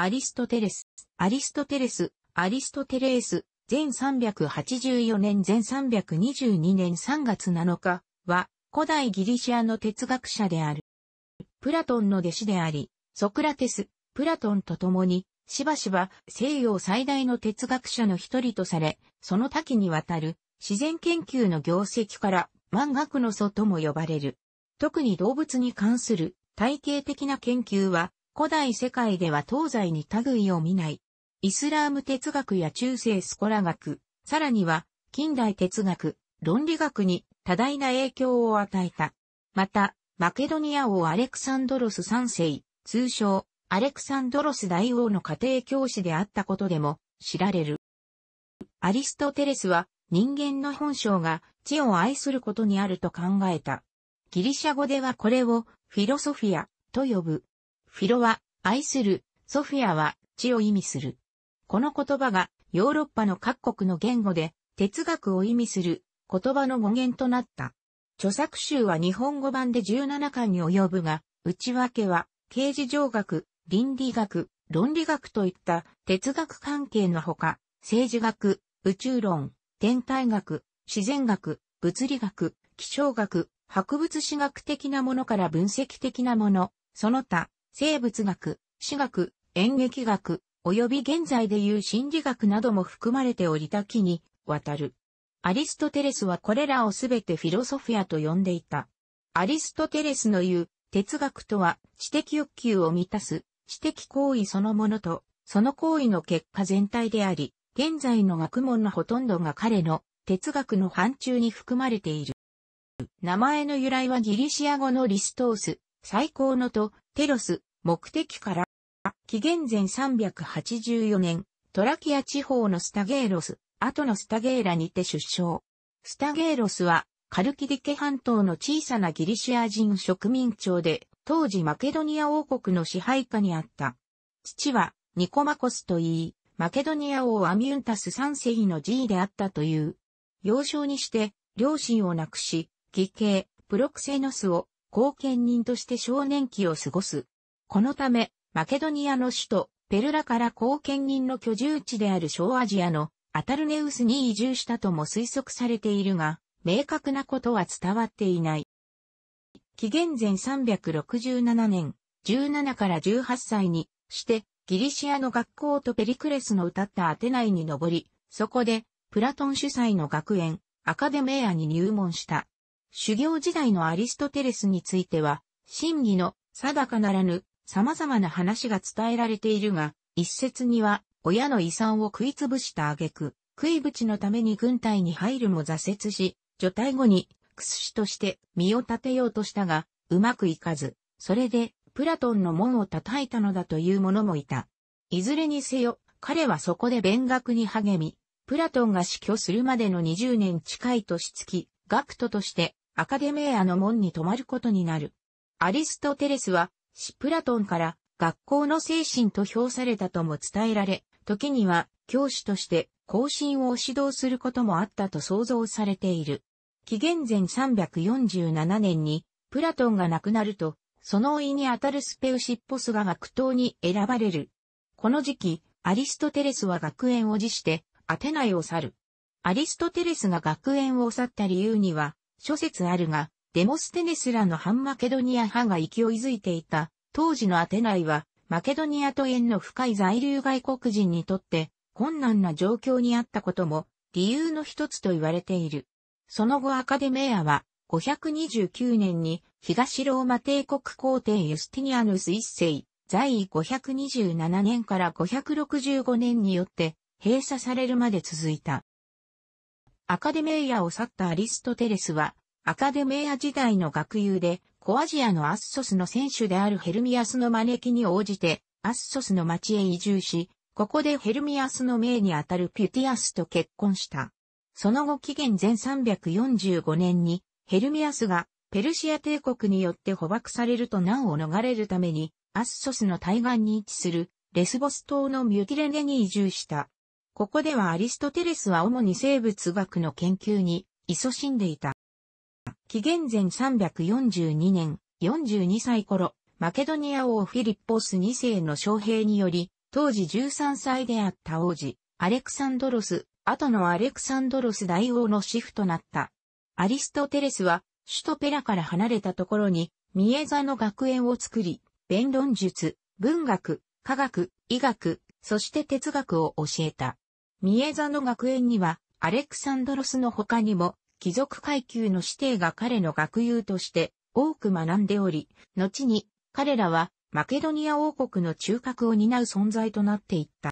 アリストテレス、アリストテレス、アリストテレース、全384年全322年3月7日は古代ギリシアの哲学者である。プラトンの弟子であり、ソクラテス、プラトンと共に、しばしば西洋最大の哲学者の一人とされ、その多岐にわたる自然研究の業績から万学の祖とも呼ばれる。特に動物に関する体系的な研究は古代世界では東西に類を見ない。イスラーム哲学や中世スコラ学、さらには近代哲学、論理学に多大な影響を与えた。また、マケドニア王アレクサンドロス3世、通称、アレクサンドロス大王の家庭教師であったことでも知られる。アリストテレスは人間の本性が地を愛することにあると考えた。ギリシャ語ではこれをフィロソフィアと呼ぶ。フィロは、愛する、ソフィアは、地を意味する。この言葉が、ヨーロッパの各国の言語で、哲学を意味する、言葉の語源となった。著作集は日本語版で17巻に及ぶが、内訳は、刑事上学、倫理学、論理学といった哲学関係のほか、政治学、宇宙論、天体学、自然学、物理学、気象学、博物史学的なものから分析的なもの、その他、生物学、史学、演劇学、及び現在でいう心理学なども含まれており多岐にわたる。アリストテレスはこれらをすべてフィロソフィアと呼んでいた。アリストテレスの言う哲学とは知的欲求を満たす知的行為そのものとその行為の結果全体であり、現在の学問のほとんどが彼の哲学の範疇に含まれている。名前の由来はギリシア語のリストース、最高のとテロス、目的から、紀元前384年、トラキア地方のスタゲーロス、後のスタゲーラにて出生。スタゲーロスは、カルキディケ半島の小さなギリシア人植民町で、当時マケドニア王国の支配下にあった。父は、ニコマコスといい、マケドニア王アミュンタス三世の爺であったという。幼少にして、両親を亡くし、義兄、プロクセノスを後見人として少年期を過ごす。このため、マケドニアの首都、ペルラから後見人の居住地である小アジアのアタルネウスに移住したとも推測されているが、明確なことは伝わっていない。紀元前367年、17から18歳にして、ギリシアの学校とペリクレスの歌ったアテナイに登り、そこで、プラトン主催の学園、アカデメアに入門した。修行時代のアリストテレスについては、真偽の定かならぬ様々な話が伝えられているが、一説には親の遺産を食い潰した挙句、食い淵のために軍隊に入るも挫折し、除隊後に屈指として身を立てようとしたが、うまくいかず、それでプラトンの門を叩いたのだという者もいた。いずれにせよ、彼はそこで勉学に励み、プラトンが死去するまでの20年近い年月、学徒としてアカデメアの門に泊まることになる。アリストテレスは、シプラトンから学校の精神と評されたとも伝えられ、時には教師として更進を指導することもあったと想像されている。紀元前347年にプラトンが亡くなると、そのいにあたるスペウシッポスが学頭に選ばれる。この時期、アリストテレスは学園を辞して、アテナイを去る。アリストテレスが学園を去った理由には、諸説あるが、デモステネスらの反マケドニア派が勢いづいていた、当時のアテナイは、マケドニアと縁の深い在留外国人にとって困難な状況にあったことも理由の一つと言われている。その後アカデメアは529年に東ローマ帝国皇帝ユスティニアヌス一世在位527年から565年によって閉鎖されるまで続いた。アカデメイアを去ったアリストテレスは、アカデメイア時代の学友で、コアジアのアッソスの選手であるヘルミアスの招きに応じて、アッソスの町へ移住し、ここでヘルミアスの命にあたるピュティアスと結婚した。その後紀元前345年に、ヘルミアスがペルシア帝国によって捕獲されると難を逃れるために、アッソスの対岸に位置するレスボス島のミュティレネに移住した。ここではアリストテレスは主に生物学の研究に勤しんでいた。紀元前342年、42歳頃、マケドニア王フィリッポス2世の将兵により、当時13歳であった王子、アレクサンドロス、後のアレクサンドロス大王の死婦となった。アリストテレスは、首都ペラから離れたところに、ミエザの学園を作り、弁論術、文学、科学、医学、そして哲学を教えた。三重座の学園には、アレクサンドロスの他にも、貴族階級の指弟が彼の学友として多く学んでおり、後に彼らはマケドニア王国の中核を担う存在となっていった。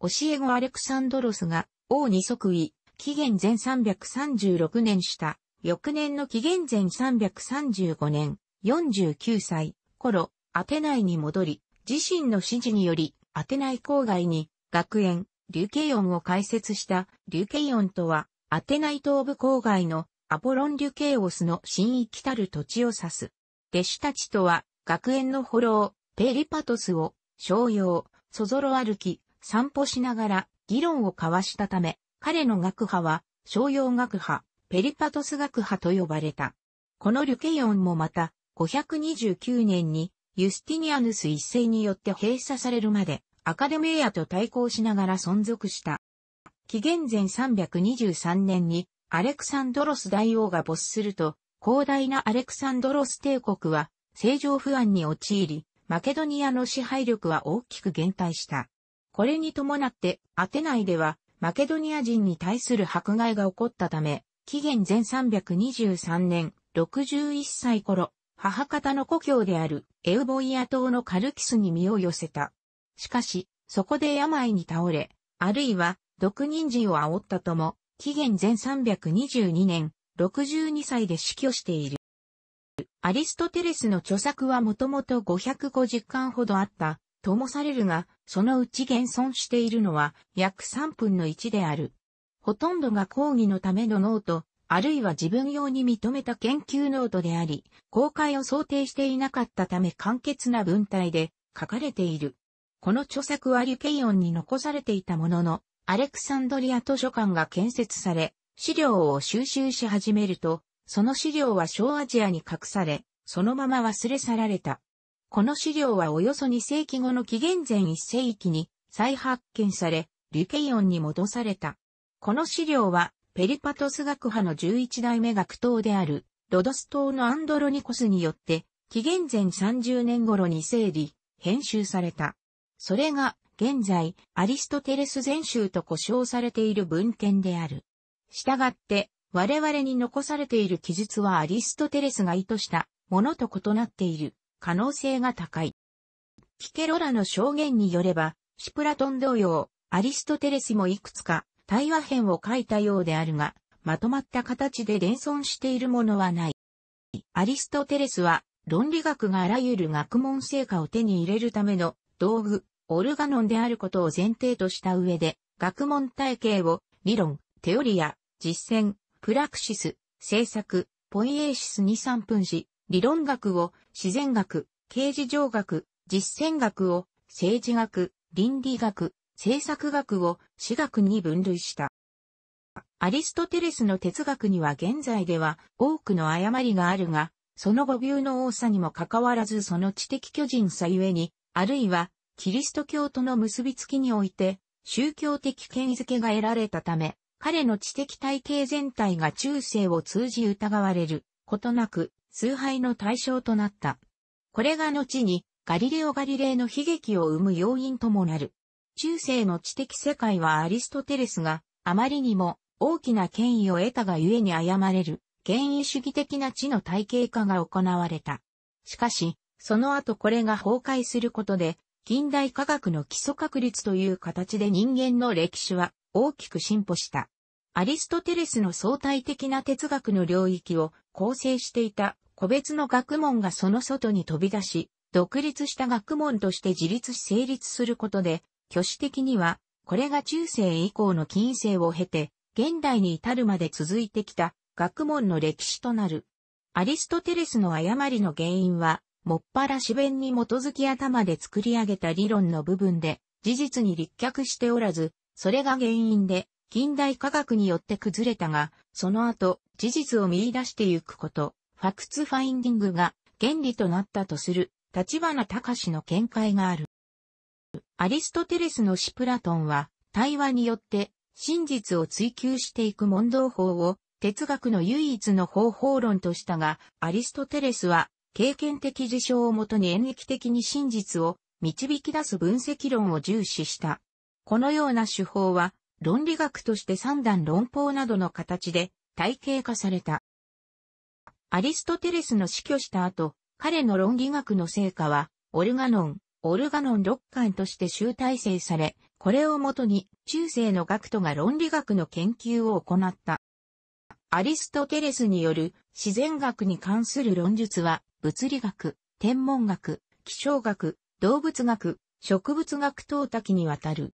教え子アレクサンドロスが王に即位、紀元前336年した翌年の紀元前335年、49歳、頃、アテナイに戻り、自身の指示により、アテナイ郊外に、学園、リュケイオンを開設したリュケイオンとは、アテナイ東部郊外のアポロン・リュケイオスの新域たる土地を指す。弟子たちとは、学園のロー、ペリパトスを、商用、そぞろ歩き、散歩しながら、議論を交わしたため、彼の学派は、商用学派、ペリパトス学派と呼ばれた。このリュケイオンもまた、529年に、ユスティニアヌス一世によって閉鎖されるまで、アカデミアと対抗しながら存続した。紀元前323年にアレクサンドロス大王が没すると、広大なアレクサンドロス帝国は政情不安に陥り、マケドニアの支配力は大きく減退した。これに伴ってアテナイではマケドニア人に対する迫害が起こったため、紀元前323年61歳頃、母方の故郷であるエウボイア島のカルキスに身を寄せた。しかし、そこで病に倒れ、あるいは、毒人参を煽ったとも、紀元前322年、62歳で死去している。アリストテレスの著作はもともと550巻ほどあった、ともされるが、そのうち現存しているのは約3分の1である。ほとんどが講義のためのノート、あるいは自分用に認めた研究ノートであり、公開を想定していなかったため簡潔な文体で書かれている。この著作はリュケイオンに残されていたものの、アレクサンドリア図書館が建設され、資料を収集し始めると、その資料は小アジアに隠され、そのまま忘れ去られた。この資料はおよそ2世紀後の紀元前1世紀に再発見され、リュケイオンに戻された。この資料は、ペリパトス学派の11代目学頭である、ロドス島のアンドロニコスによって、紀元前30年頃に整理、編集された。それが現在アリストテレス全集と呼称されている文献である。従って、我々に残されている記述はアリストテレスが意図したものと異なっている可能性が高い。キケロラの証言によれば、シプラトン同様、アリストテレスもいくつか対話編を書いたようであるが、まとまった形で連存しているものはない。アリストテレスは論理学があらゆる学問成果を手に入れるための道具、オルガノンであることを前提とした上で、学問体系を理論、テオリア、実践、プラクシス、政策、ポイエーシスに三分し、理論学を自然学、形事上学、実践学を政治学、倫理学、政策学を私学に分類した。アリストテレスの哲学には現在では多くの誤りがあるが、その誤謬の多さにもかかわらずその知的巨人さゆえにあるいはキリスト教との結びつきにおいて宗教的権威づけが得られたため、彼の知的体系全体が中世を通じ疑われることなく崇拝の対象となった。これが後にガリレオ・ガリレイの悲劇を生む要因ともなる。中世の知的世界はアリストテレスがあまりにも大きな権威を得たがゆえに謝れる権威主義的な知の体系化が行われた。しかし、その後これが崩壊することで、近代科学の基礎確率という形で人間の歴史は大きく進歩した。アリストテレスの相対的な哲学の領域を構成していた個別の学問がその外に飛び出し、独立した学問として自立し成立することで、挙手的には、これが中世以降の近世を経て、現代に至るまで続いてきた学問の歴史となる。アリストテレスの誤りの原因は、もっぱら詩弁に基づき頭で作り上げた理論の部分で、事実に立脚しておらず、それが原因で、近代科学によって崩れたが、その後、事実を見出してゆくこと、ファクツファインディングが原理となったとする、立花隆の見解がある。アリストテレスのシプラトンは、対話によって、真実を追求していく問答法を、哲学の唯一の方法論としたが、アリストテレスは、経験的事象をもとに演劇的に真実を導き出す分析論を重視した。このような手法は、論理学として三段論法などの形で体系化された。アリストテレスの死去した後、彼の論理学の成果は、オルガノン、オルガノン六巻として集大成され、これをもとに中世の学徒が論理学の研究を行った。アリストテレスによる自然学に関する論述は、物理学、天文学、気象学、動物学、植物学等多岐にわたる。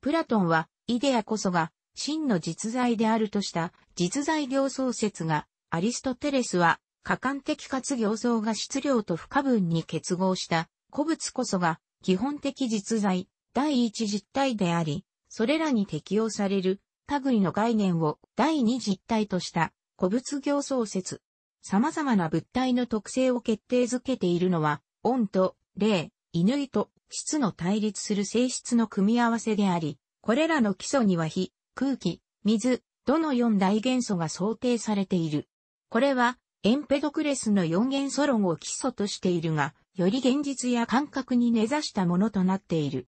プラトンは、イデアこそが、真の実在であるとした実在行創説が、アリストテレスは、過感的かつ行創が質量と不可分に結合した古物こそが基本的実在第一実体であり、それらに適用される類の概念を第二実体とした古物行創説様々な物体の特性を決定づけているのは、温と、霊、犬と、質の対立する性質の組み合わせであり、これらの基礎には火、空気、水、どの4大元素が想定されている。これは、エンペドクレスの4元素論を基礎としているが、より現実や感覚に根ざしたものとなっている。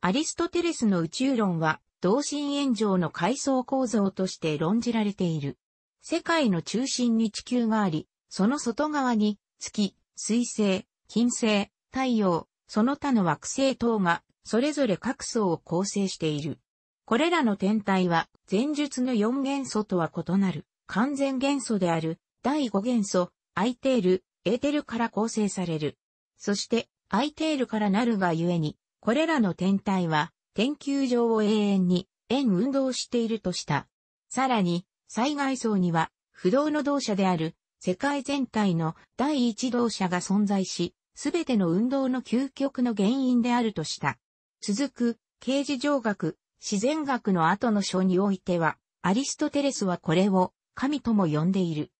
アリストテレスの宇宙論は、同心円状の階層構造として論じられている。世界の中心に地球があり、その外側に月、水星、金星、太陽、その他の惑星等が、それぞれ各層を構成している。これらの天体は、前述の4元素とは異なる、完全元素である、第5元素、アイテール、エーテルから構成される。そして、アイテールからなるがゆえに、これらの天体は、天球上を永遠に、円運動しているとした。さらに、災害層には、不動の動社である、世界全体の第一動社が存在し、すべての運動の究極の原因であるとした。続く、刑事上学、自然学の後の書においては、アリストテレスはこれを神とも呼んでいる。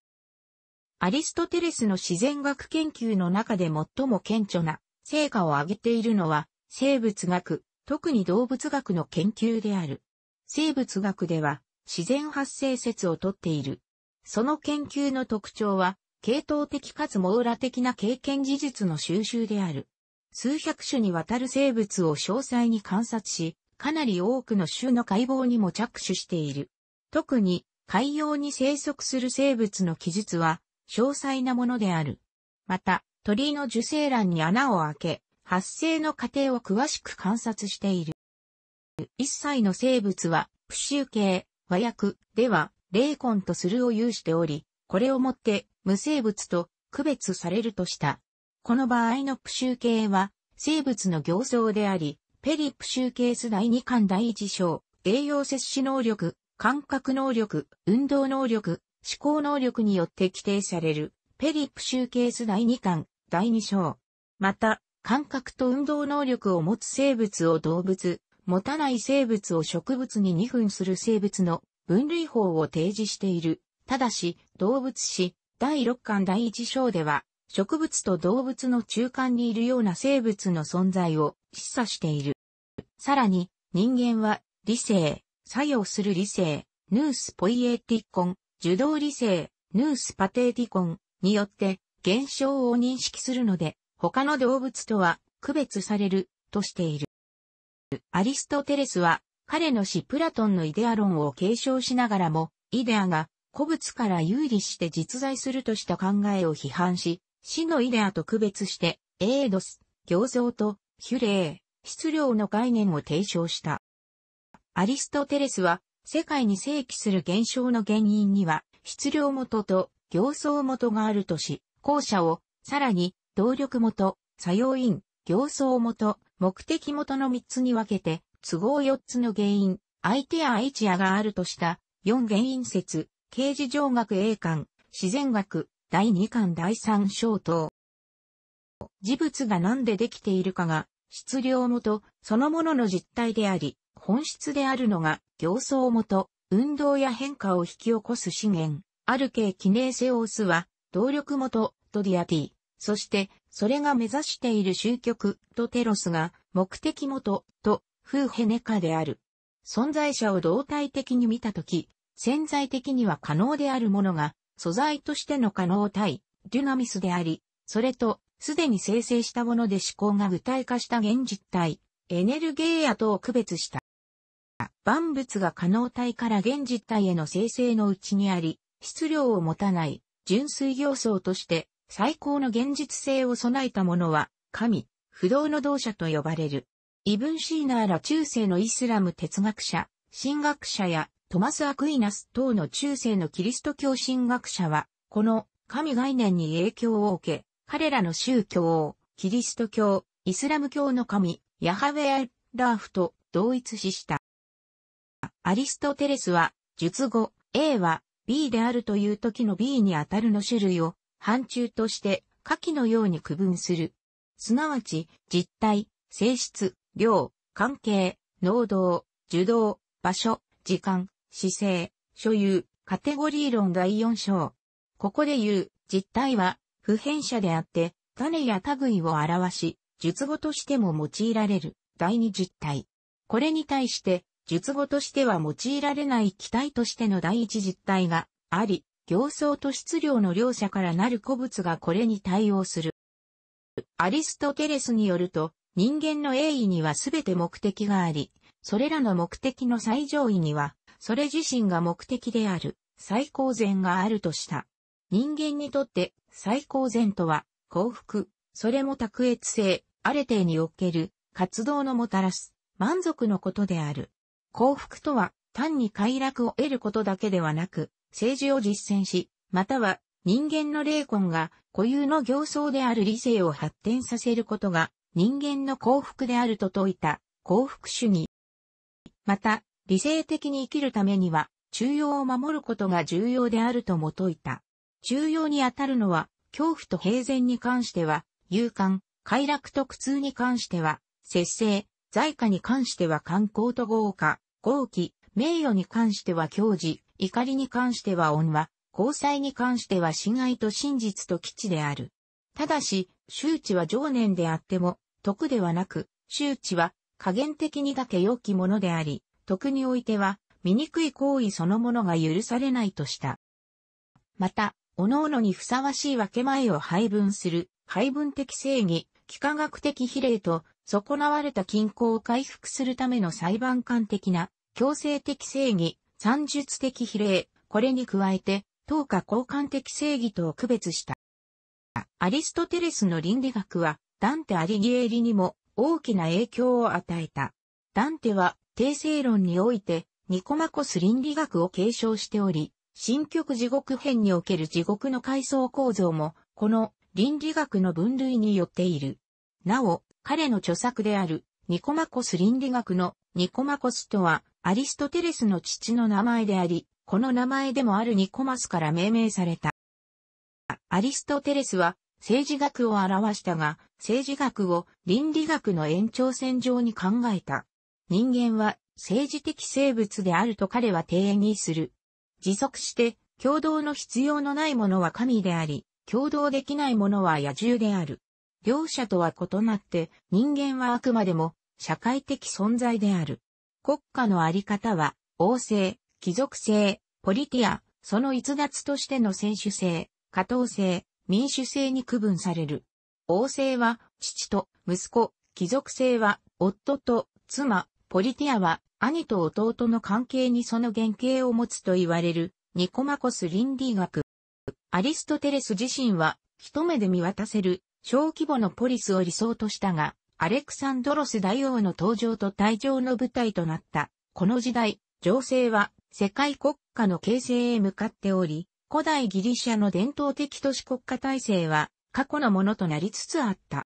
アリストテレスの自然学研究の中で最も顕著な成果を上げているのは、生物学、特に動物学の研究である。生物学では、自然発生説をとっている。その研究の特徴は、系統的かつ網羅的な経験技術の収集である。数百種にわたる生物を詳細に観察し、かなり多くの種の解剖にも着手している。特に、海洋に生息する生物の記述は、詳細なものである。また、鳥の受精卵に穴を開け、発生の過程を詳しく観察している。一切の生物は、不周形、和訳では、霊魂とするを有しており、これをもって無生物と区別されるとした。この場合のプシュー系は、生物の形相であり、ペリプシューケース第2巻第1章、栄養摂取能力、感覚能力、運動能力、思考能力によって規定される、ペリプシューケース第2巻第2章。また、感覚と運動能力を持つ生物を動物、持たない生物を植物に二分する生物の分類法を提示している。ただし、動物史第6巻第1章では、植物と動物の中間にいるような生物の存在を示唆している。さらに、人間は理性、作用する理性、ヌースポイエティコン、受動理性、ヌースパテーティコンによって現象を認識するので、他の動物とは区別されるとしている。アリストテレスは、彼の死プラトンのイデア論を継承しながらも、イデアが古物から有利して実在するとした考えを批判し、死のイデアと区別して、エードス、行像と、ヒュレー、質量の概念を提唱した。アリストテレスは、世界に正規する現象の原因には、質量元と行相元があるとし、後者を、さらに、動力元、作用因、行相元、目的元の3つに分けて、都合4つの原因、相手や愛知やがあるとした、4原因説、刑事上学 A 巻、自然学、第2巻第3章等。事物が何でできているかが、質量元、そのものの実態であり、本質であるのが、行走元、運動や変化を引き起こす資源、ある系記念セオスは、動力元、ドディアティ、そして、それが目指している終局とテロスが目的元とフーヘネカである。存在者を動体的に見たとき、潜在的には可能であるものが、素材としての可能体、デュナミスであり、それと、すでに生成したもので思考が具体化した現実体、エネルゲーアとを区別した。万物が可能体から現実体への生成のうちにあり、質量を持たない、純粋行相として、最高の現実性を備えたものは、神、不動の同者と呼ばれる。イブン・シーナーら中世のイスラム哲学者、神学者やトマス・アクイナス等の中世のキリスト教神学者は、この神概念に影響を受け、彼らの宗教を、キリスト教、イスラム教の神、ヤハウェア・ラーフと同一視した。アリストテレスは、術語、A は B であるという時の B にあたるの種類を範疇として下記のように区分する。すなわち、実態、性質、量、関係、能動、受動、場所、時間、姿勢、所有、カテゴリー論第4章。ここで言う、実態は、普遍者であって、種や類を表し、術語としても用いられる、第2実体。これに対して、術語としては用いられない機体としての第一実態があり、形相と質量の両者からなる個物がこれに対応する。アリストテレスによると、人間の栄意にはすべて目的があり、それらの目的の最上位には、それ自身が目的である、最高善があるとした。人間にとって最高善とは、幸福、それも卓越性、あれてにおける活動のもたらす、満足のことである。幸福とは、単に快楽を得ることだけではなく、政治を実践し、または人間の霊魂が固有の行僧である理性を発展させることが人間の幸福であると説いた幸福主義。また、理性的に生きるためには中庸を守ることが重要であるとも説いた。中庸にあたるのは、恐怖と平然に関しては、勇敢、快楽と苦痛に関しては、節制、在家に関しては観光と豪華、豪気、名誉に関しては教持、怒りに関しては恩は、交際に関しては死愛と真実と基地である。ただし、周知は常年であっても、徳ではなく、周知は加減的にだけ良きものであり、徳においては、醜い行為そのものが許されないとした。また、各々にふさわしい分け前を配分する、配分的正義、幾何学的比例と、損なわれた均衡を回復するための裁判官的な、強制的正義、算術的比例、これに加えて、等価交換的正義とを区別した。アリストテレスの倫理学は、ダンテ・アリギエリにも大きな影響を与えた。ダンテは、定性論において、ニコマコス倫理学を継承しており、新曲地獄編における地獄の階層構造も、この倫理学の分類によっている。なお、彼の著作である、ニコマコス倫理学のニコマコスとは、アリストテレスの父の名前であり、この名前でもあるニコマスから命名された。アリストテレスは政治学を表したが、政治学を倫理学の延長線上に考えた。人間は政治的生物であると彼は定義する。持続して共同の必要のないものは神であり、共同できないものは野獣である。両者とは異なって人間はあくまでも社会的存在である。国家のあり方は、王政、貴族性、ポリティア、その逸脱としての選手性、下等性、民主性に区分される。王政は、父と息子、貴族性は、夫と妻、ポリティアは、兄と弟の関係にその原型を持つと言われる、ニコマコス倫理学。アリストテレス自身は、一目で見渡せる、小規模のポリスを理想としたが、アレクサンドロス大王の登場と退場の舞台となった。この時代、情勢は世界国家の形成へ向かっており、古代ギリシャの伝統的都市国家体制は過去のものとなりつつあった。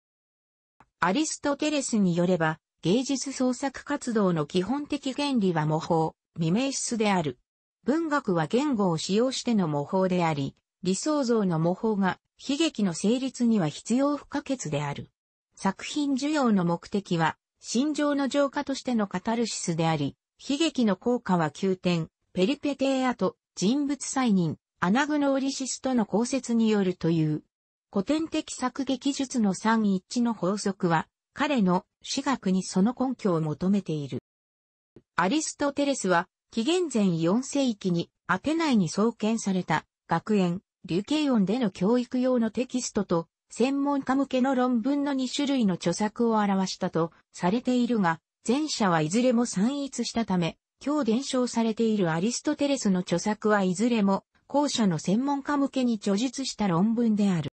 アリストテレスによれば、芸術創作活動の基本的原理は模倣、未明室である。文学は言語を使用しての模倣であり、理想像の模倣が悲劇の成立には必要不可欠である。作品需要の目的は、心情の浄化としてのカタルシスであり、悲劇の効果は急転、ペリペテーアと人物再認、アナグノーリシスとの交説によるという。古典的作劇術の三一致の法則は、彼の私学にその根拠を求めている。アリストテレスは、紀元前4世紀にアテナイに創建された学園、リュケイオンでの教育用のテキストと専門家向けの論文の2種類の著作を表したとされているが、前者はいずれも散逸したため、今日伝承されているアリストテレスの著作はいずれも、後者の専門家向けに著述した論文である。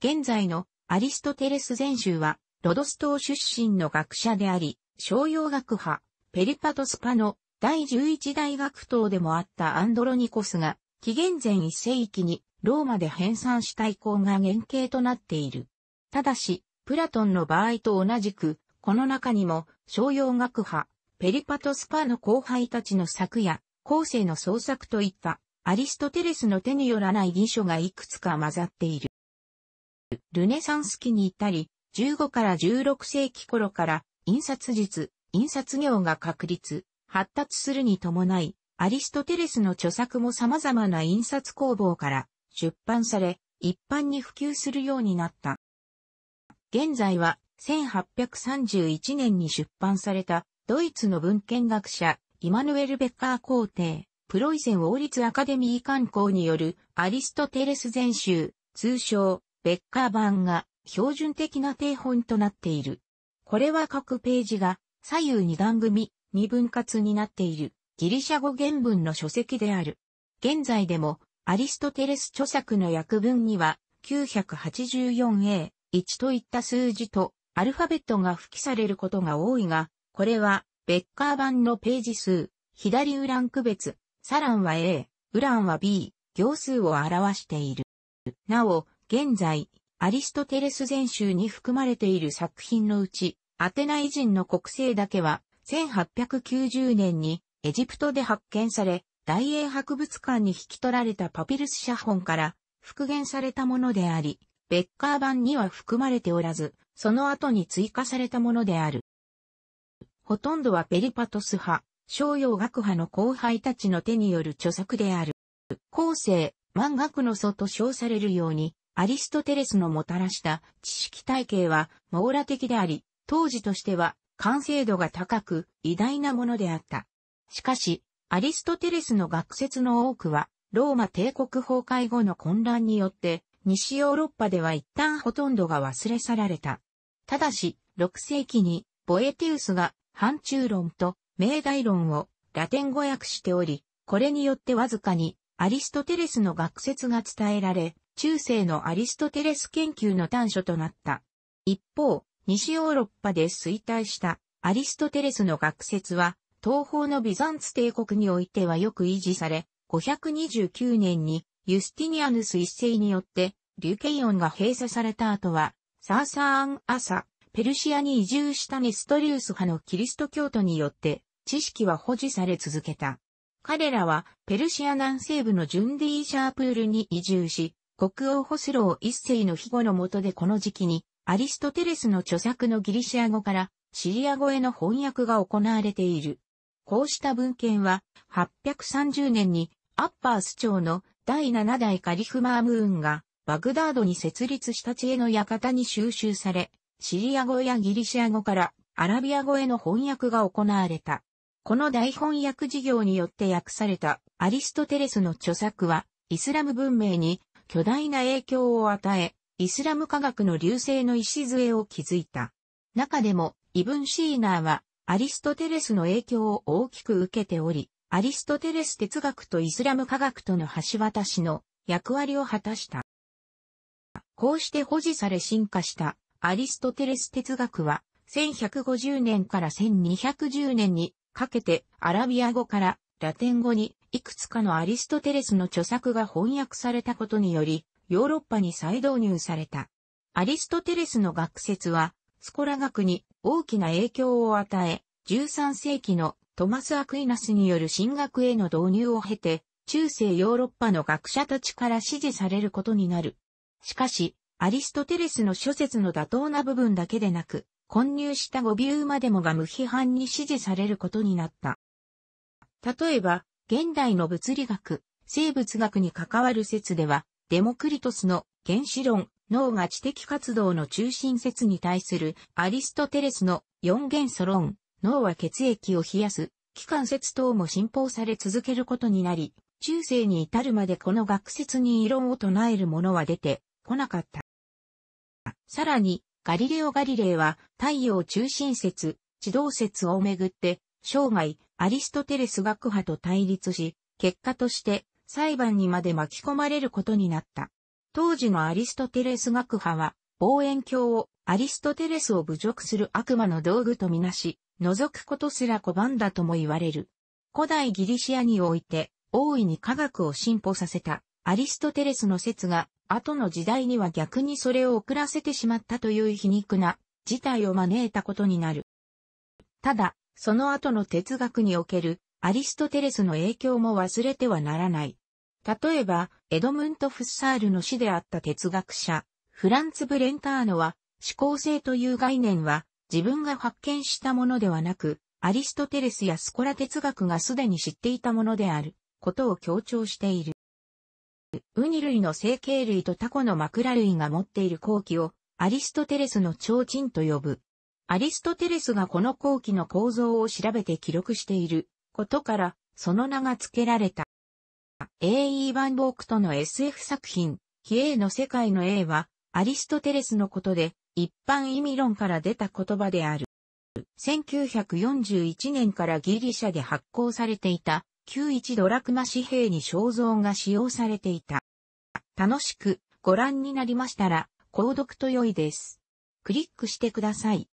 現在のアリストテレス全集は、ロドス島出身の学者であり、商用学派、ペリパトスパの第11大学等でもあったアンドロニコスが、紀元前1世紀にローマで編纂した意向が原型となっている。ただし、プラトンの場合と同じく、この中にも、商用学派、ペリパトスパの後輩たちの作や、後世の創作といった、アリストテレスの手によらない義書がいくつか混ざっている。ルネサンス期に至り、15から16世紀頃から印刷術、印刷業が確立、発達するに伴い、アリストテレスの著作も様々な印刷工房から出版され、一般に普及するようになった。現在は、1831年に出版された、ドイツの文献学者、イマヌエル・ベッカー皇帝、プロイセン王立アカデミー観光によるアリストテレス全集、通称、ベッカー版が標準的な定本となっている。これは各ページが左右二段組、二分割になっているギリシャ語原文の書籍である。現在でもアリストテレス著作の訳文には、984A、1といった数字と、アルファベットが付記されることが多いが、これは、ベッカー版のページ数、左ウラン区別、サランは A、ウランは B、行数を表している。なお、現在、アリストテレス全集に含まれている作品のうち、アテナイ人の国政だけは、1890年にエジプトで発見され、大英博物館に引き取られたパピルス写本から復元されたものであり、ベッカー版には含まれておらず、その後に追加されたものである。ほとんどはペリパトス派、商用学派の後輩たちの手による著作である。後世、万学の祖と称されるように、アリストテレスのもたらした知識体系は網羅的であり、当時としては完成度が高く偉大なものであった。しかし、アリストテレスの学説の多くは、ローマ帝国崩壊後の混乱によって、西ヨーロッパでは一旦ほとんどが忘れ去られた。ただし、6世紀に、ボエティウスが、反中論と明大論をラテン語訳しており、これによってわずかにアリストテレスの学説が伝えられ、中世のアリストテレス研究の端緒となった。一方、西ヨーロッパで衰退したアリストテレスの学説は東方のビザンツ帝国においてはよく維持され、529年にユスティニアヌス一世によってリュケイオンが閉鎖された後は、サーサーアン・アサ、ペルシアに移住したネストリウス派のキリスト教徒によって知識は保持され続けた。彼らはペルシア南西部のジュンディーシャープールに移住し、国王ホスロー一世の庇護の下でこの時期にアリストテレスの著作のギリシア語からシリア語への翻訳が行われている。こうした文献は、830年にアッパース朝の第7代カリフ・マームーンが、バグダードに設立した知恵の館に収集され、シリア語やギリシア語からアラビア語への翻訳が行われた。この大翻訳事業によって訳されたアリストテレスの著作は、イスラム文明に巨大な影響を与え、イスラム科学の流星の礎を築いた。中でも、イブン・シーナーは、アリストテレスの影響を大きく受けており、アリストテレス哲学とイスラム科学との橋渡しの役割を果たした。こうして保持され進化したアリストテレス哲学は、1150年から1210年にかけてアラビア語からラテン語にいくつかのアリストテレスの著作が翻訳されたことにより、ヨーロッパに再導入された。アリストテレスの学説は、スコラ学に大きな影響を与え、13世紀のトマス・アクイナスによる神学への導入を経て、中世ヨーロッパの学者たちから支持されることになる。しかし、アリストテレスの諸説の妥当な部分だけでなく、混入した語尾までもが無批判に支持されることになった。例えば、現代の物理学、生物学に関わる説では、デモクリトスの原子論、脳が知的活動の中心説に対するアリストテレスの四元素論、脳は血液を冷やす、気管説等も信奉され続けることになり、中世に至るまでこの学説に異論を唱える者は出てこなかった。さらに、ガリレオ・ガリレイは太陽中心説、地動説をめぐって、生涯アリストテレス学派と対立し、結果として裁判にまで巻き込まれることになった。当時のアリストテレス学派は、望遠鏡をアリストテレスを侮辱する悪魔の道具とみなし、覗くことすら拒んだとも言われる。古代ギリシアにおいて、大いに科学を進歩させたアリストテレスの説が、後の時代には逆にそれを遅らせてしまったという皮肉な事態を招いたことになる。ただ、その後の哲学におけるアリストテレスの影響も忘れてはならない。例えば、エドムント・フッサールの死であった哲学者、フランツ・ブレンターノは、思考性という概念は、自分が発見したものではなく、アリストテレスやスコラ哲学がすでに知っていたものである、ことを強調している。ウニ類の成形類とタコの枕類が持っている後期を、アリストテレスの超灯と呼ぶ。アリストテレスがこの後期の構造を調べて記録していることから、その名が付けられた。A.E. バンボークとの SF 作品、非 A の世界の A は、アリストテレスのことで、一般意味論から出た言葉である。1941年からギリシャで発行されていた、91ドラクマ紙幣に肖像が使用されていた。楽しくご覧になりましたら、購読と良いです。クリックしてください。